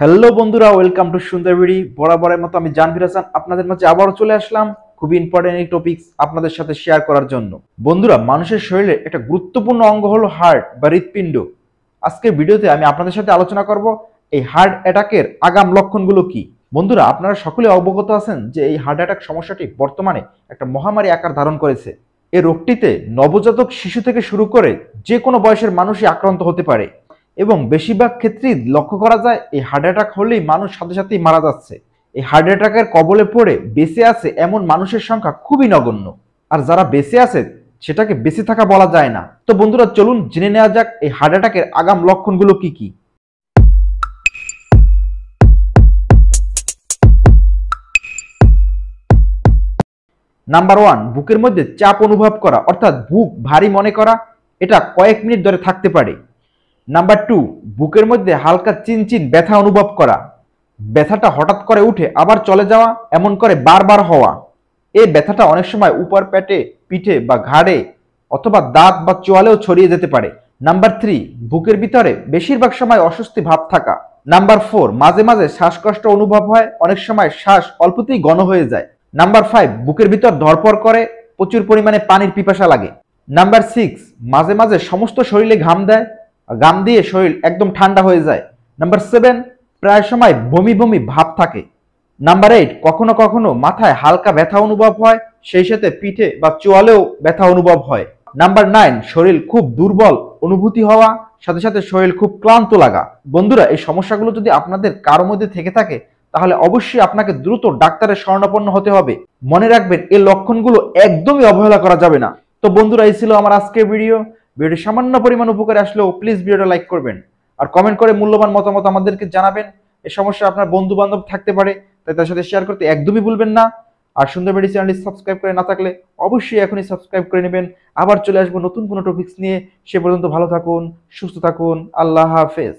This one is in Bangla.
হ্যালো বন্ধুরা ওয়েলকাম টু সুন্দরবিড়ি বরাবরের মতো আমি জানভির হাসান আপনাদের মাঝে আবারও চলে আসলাম খুবই ইম্পর্টেন্ট এই টপিকস আপনাদের সাথে শেয়ার করার জন্য বন্ধুরা মানুষের শরীরের একটা গুরুত্বপূর্ণ অঙ্গ হলো হার্ট বা হৃৎপিণ্ড আজকে ভিডিওতে আমি আপনাদের সাথে আলোচনা করব এই হার্ট অ্যাটাকের আগাম লক্ষণগুলো কি বন্ধুরা আপনারা সকলে অবগত আছেন যে এই হার্ট অ্যাটাক সমস্যাটি বর্তমানে একটা মহামারী আকার ধারণ করেছে এ রোগটিতে নবজাতক শিশু থেকে শুরু করে যে কোনো বয়সের মানুষই আক্রান্ত হতে পারে এবং বেশিরভাগ ক্ষেত্রেই লক্ষ্য করা যায় এই হার্ট অ্যাটাক হলেই মানুষ সাথে সাথেই মারা যাচ্ছে এই হার্ট অ্যাটাকের কবলে পড়ে বেঁচে আছে এমন মানুষের সংখ্যা খুবই নগণ্য আর যারা বেঁচে আছে সেটাকে বেঁচে থাকা বলা যায় না তো বন্ধুরা চলুন জেনে নেওয়া যাক এই হার্ট অ্যাটাকের আগাম লক্ষণগুলো কি কি নাম্বার ওয়ান বুকের মধ্যে চাপ অনুভব করা অর্থাৎ বুক ভারী মনে করা এটা কয়েক মিনিট ধরে থাকতে পারে নাম্বার টু বুকের মধ্যে হালকা চিনচিন ব্যথা অনুভব করা ব্যথাটা হঠাৎ করে উঠে আবার চলে যাওয়া এমন করে বারবার হওয়া এই ব্যথাটা অনেক সময় উপর পেটে পিঠে বা ঘাড়ে অথবা দাঁত বা চোয়ালেও ছড়িয়ে যেতে পারে নাম্বার থ্রি বুকের ভিতরে বেশিরভাগ সময় অস্বস্তি ভাব থাকা নাম্বার ফোর মাঝে মাঝে শ্বাসকষ্ট অনুভব হয় অনেক সময় শ্বাস অল্পতেই ঘন হয়ে যায় নাম্বার ফাইভ বুকের ভিতর ধরপর করে প্রচুর পরিমাণে পানির পিপাসা লাগে নাম্বার সিক্স মাঝে মাঝে সমস্ত শরীরে ঘাম দেয় গাম দিয়ে শরীর একদম ঠান্ডা হয়ে যায় নাম্বার সেভেন প্রায় সময় বমি বমি ভাব থাকে নাম্বার এইট কখনো কখনো মাথায় হালকা ব্যথা অনুভব হয় সেই সাথে পিঠে বা চোয়ালেও ব্যথা অনুভব হয় নাম্বার নাইন শরীর খুব দুর্বল অনুভূতি হওয়া সাথে সাথে শরীর খুব ক্লান্ত লাগা বন্ধুরা এই সমস্যাগুলো যদি আপনাদের কারো মধ্যে থেকে থাকে তাহলে অবশ্যই আপনাকে দ্রুত ডাক্তারের স্বর্ণাপন্ন হতে হবে মনে রাখবেন এই লক্ষণগুলো একদমই অবহেলা করা যাবে না তো বন্ধুরা এই ছিল আমার আজকের ভিডিও ভিডিওটি সামান্য পরিমাণ উপকারে আসলেও প্লিজ ভিডিওটা লাইক করবেন আর কমেন্ট করে মূল্যবান মতামত আমাদেরকে জানাবেন এই সমস্যা আপনার বন্ধু বান্ধব থাকতে পারে তাই তার সাথে শেয়ার করতে একদমই ভুলবেন না আর সুন্দর সুন্দরবেডি চ্যানেলটি সাবস্ক্রাইব করে না থাকলে অবশ্যই এখনই সাবস্ক্রাইব করে নেবেন আবার চলে আসবো নতুন কোনো টপিক্স নিয়ে সে পর্যন্ত ভালো থাকুন সুস্থ থাকুন আল্লাহ হাফেজ